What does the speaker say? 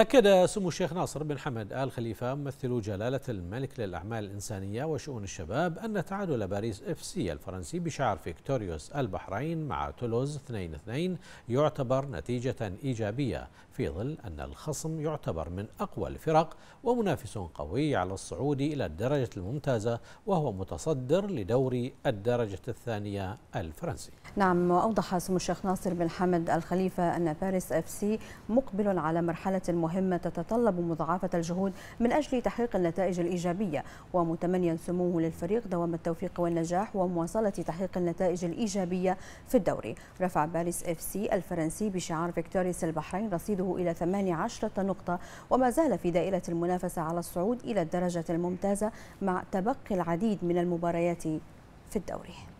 أكد سمو الشيخ ناصر بن حمد آل خليفة ممثل جلالة الملك للأعمال الإنسانية وشؤون الشباب أن تعادل باريس اف سي الفرنسي بشعار فيكتوريوس البحرين مع تولوز 2-2 يعتبر نتيجة إيجابية في ظل أن الخصم يعتبر من أقوى الفرق ومنافس قوي على الصعود إلى الدرجة الممتازة وهو متصدر لدوري الدرجة الثانية الفرنسي نعم وأوضح سمو الشيخ ناصر بن حمد الخليفة أن باريس اف سي مقبل على مرحلة المهمة مهمة تتطلب مضاعفة الجهود من أجل تحقيق النتائج الإيجابية ومتمنيا سموه للفريق دوام التوفيق والنجاح ومواصلة تحقيق النتائج الإيجابية في الدوري رفع باريس اف سي الفرنسي بشعار فيكتوريس البحرين رصيده إلى 18 نقطة وما زال في دائرة المنافسة على الصعود إلى الدرجة الممتازة مع تبقي العديد من المباريات في الدوري